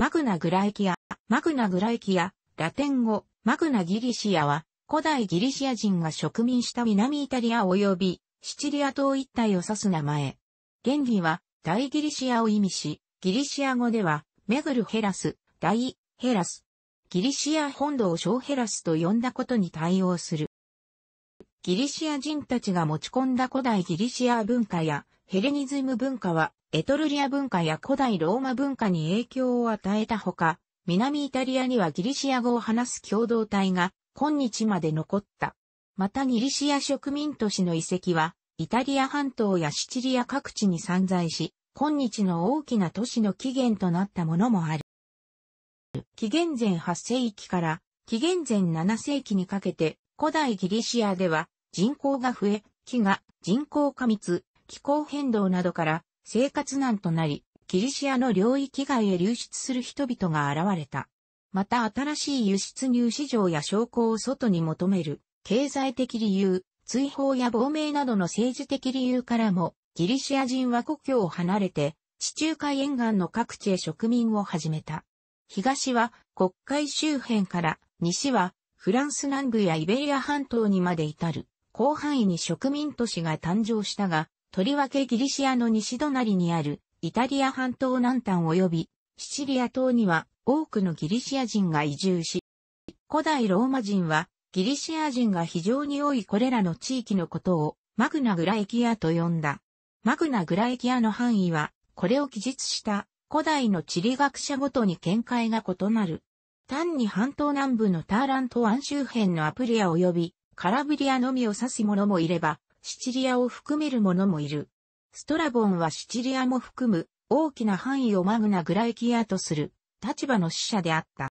マグナグライキア、マグナグライキア、ラテン語、マグナギリシアは、古代ギリシア人が植民した南イタリア及び、シチリア島一帯を指す名前。原理は、大ギリシアを意味し、ギリシア語では、メグルヘラス、大ヘラス。ギリシア本土を小ヘラスと呼んだことに対応する。ギリシア人たちが持ち込んだ古代ギリシア文化やヘレニズム文化はエトルリア文化や古代ローマ文化に影響を与えたほか、南イタリアにはギリシア語を話す共同体が今日まで残った。またギリシア植民都市の遺跡は、イタリア半島やシチリア各地に散在し、今日の大きな都市の起源となったものもある。紀元前8世紀から紀元前7世紀にかけて古代ギリシアでは人口が増え、木が人口過密、気候変動などから生活難となり、キリシアの領域外へ流出する人々が現れた。また新しい輸出入市場や証拠を外に求める、経済的理由、追放や亡命などの政治的理由からも、ギリシア人は故郷を離れて、地中海沿岸の各地へ植民を始めた。東は国会周辺から、西はフランス南部やイベリア半島にまで至る、広範囲に植民都市が誕生したが、とりわけギリシアの西隣にあるイタリア半島南端及びシチリア島には多くのギリシア人が移住し、古代ローマ人はギリシア人が非常に多いこれらの地域のことをマグナグラエキアと呼んだ。マグナグラエキアの範囲はこれを記述した古代の地理学者ごとに見解が異なる。単に半島南部のターラント湾周辺のアプリア及びカラブリアのみを指す者もいれば、シチリアを含める者もいる。ストラボンはシチリアも含む大きな範囲をマグナ・グライキアとする立場の使者であった。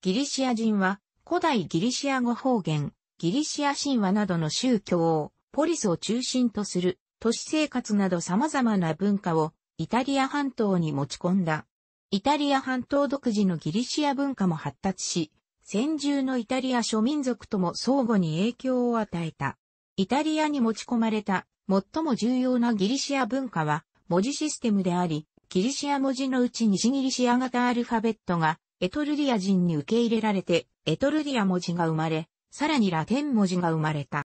ギリシア人は古代ギリシア語方言、ギリシア神話などの宗教をポリスを中心とする都市生活など様々な文化をイタリア半島に持ち込んだ。イタリア半島独自のギリシア文化も発達し、先住のイタリア諸民族とも相互に影響を与えた。イタリアに持ち込まれた最も重要なギリシア文化は文字システムであり、ギリシア文字のうち西ギリシア型アルファベットがエトルリア人に受け入れられて、エトルリア文字が生まれ、さらにラテン文字が生まれた。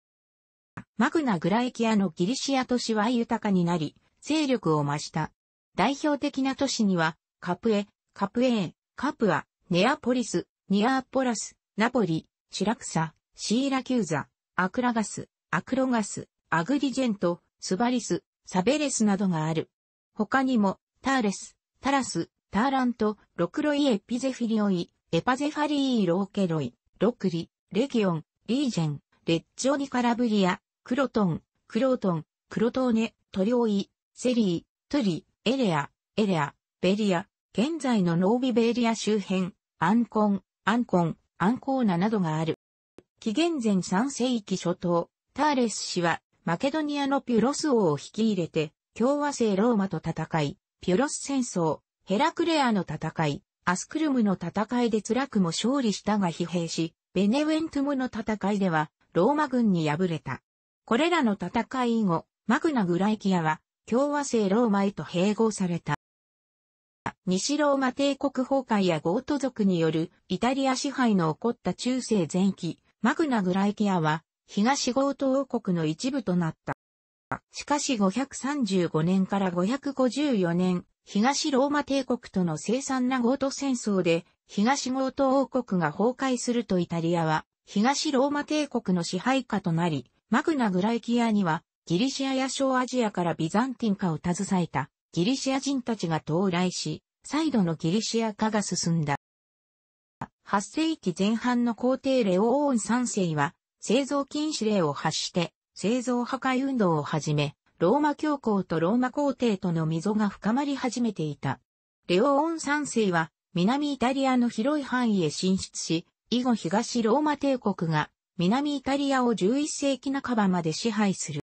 マグナ・グラエキアのギリシア都市は豊かになり、勢力を増した。代表的な都市には、カプエ、カプエー、カプア、ネアポリス、ニアーポラス、ナポリ、シラクサ、シーラキューザ、アクラガス、アクロガス、アグリジェント、スバリス、サベレスなどがある。他にも、ターレス、タラス、ターラント、ロクロイエピゼフィリオイ、エパゼファリーローケロイ、ロクリ、レギオン、リージェン、レッジオニカラブリア、クロトン、クロートン、クロトーネ、トリオイ、セリー、トリ、エレア、エレア、ベリア、現在のノービベリア周辺、アンコン、アンコン、アンコーナなどがある。紀元前3世紀初頭、ターレス氏は、マケドニアのピュロス王を引き入れて、共和制ローマと戦い、ピュロス戦争、ヘラクレアの戦い、アスクルムの戦いで辛くも勝利したが疲弊し、ベネウェントムの戦いでは、ローマ軍に敗れた。これらの戦い以後、マグナ・グライキアは、共和制ローマへと併合された。西ローマ帝国崩壊やゴート族によるイタリア支配の起こった中世前期、マグナ・グライキアは東豪都王国の一部となった。しかし535年から554年、東ローマ帝国との凄惨なゴート戦争で、東ゴート王国が崩壊するとイタリアは、東ローマ帝国の支配下となり、マグナ・グライキアには、ギリシアや小アジアからビザンティン化を携えた、ギリシア人たちが到来し、再度のギリシア化が進んだ。8世紀前半の皇帝レオオーン3世は、製造禁止令を発して、製造破壊運動をはじめ、ローマ教皇とローマ皇帝との溝が深まり始めていた。レオオン三世は南イタリアの広い範囲へ進出し、以後東ローマ帝国が南イタリアを11世紀半ばまで支配する。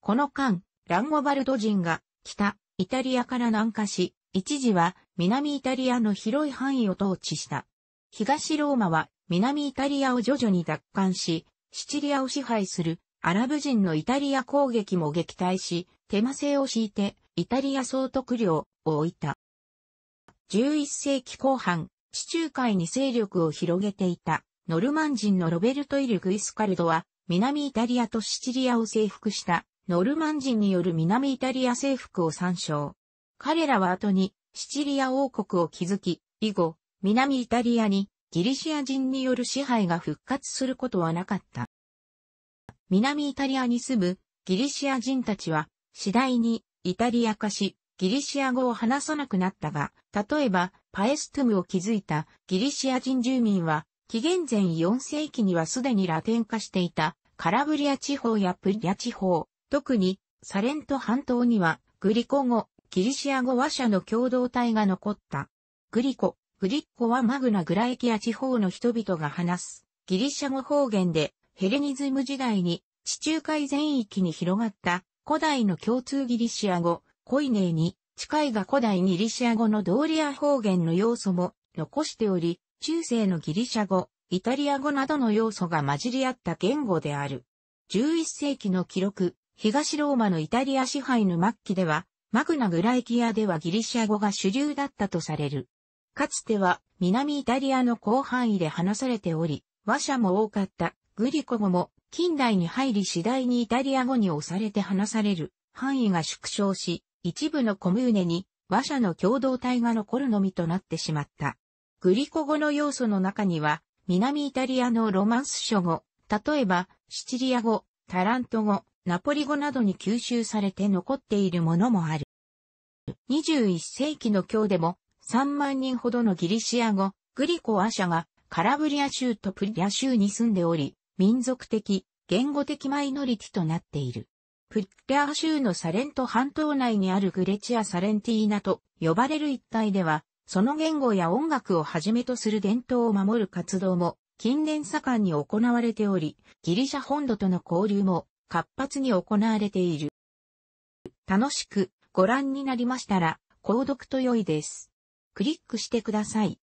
この間、ランゴバルド人が北イタリアから南下し、一時は南イタリアの広い範囲を統治した。東ローマは南イタリアを徐々に奪還し、シチリアを支配するアラブ人のイタリア攻撃も撃退し、手間制を敷いてイタリア総督領を置いた。11世紀後半、地中海に勢力を広げていたノルマン人のロベルト・イル・グイスカルドは南イタリアとシチリアを征服したノルマン人による南イタリア征服を参照。彼らは後にシチリア王国を築き、以後、南イタリアにギリシア人による支配が復活することはなかった。南イタリアに住むギリシア人たちは次第にイタリア化し、ギリシア語を話さなくなったが、例えばパエストゥムを築いたギリシア人住民は、紀元前4世紀にはすでにラテン化していたカラブリア地方やプリア地方、特にサレント半島にはグリコ語、ギリシア語話者の共同体が残った。グリコ、フリッコはマグナ・グラエキア地方の人々が話すギリシャ語方言でヘレニズム時代に地中海全域に広がった古代の共通ギリシア語コイネーに近いが古代ギリシア語のドーリア方言の要素も残しており中世のギリシャ語イタリア語などの要素が混じり合った言語である11世紀の記録東ローマのイタリア支配の末期ではマグナ・グラエキアではギリシャ語が主流だったとされる。かつては南イタリアの広範囲で話されており、話者も多かったグリコ語も近代に入り次第にイタリア語に押されて話される範囲が縮小し、一部のコムーネに話者の共同体が残るのみとなってしまった。グリコ語の要素の中には、南イタリアのロマンス書語、例えば、シチリア語、タラント語、ナポリ語などに吸収されて残っているものもある。21世紀の今日でも、3万人ほどのギリシア語、グリコア社がカラブリア州とプリア州に住んでおり、民族的、言語的マイノリティとなっている。プリア州のサレント半島内にあるグレチア・サレンティーナと呼ばれる一帯では、その言語や音楽をはじめとする伝統を守る活動も近年盛んに行われており、ギリシャ本土との交流も活発に行われている。楽しくご覧になりましたら、購読と良いです。クリックしてください。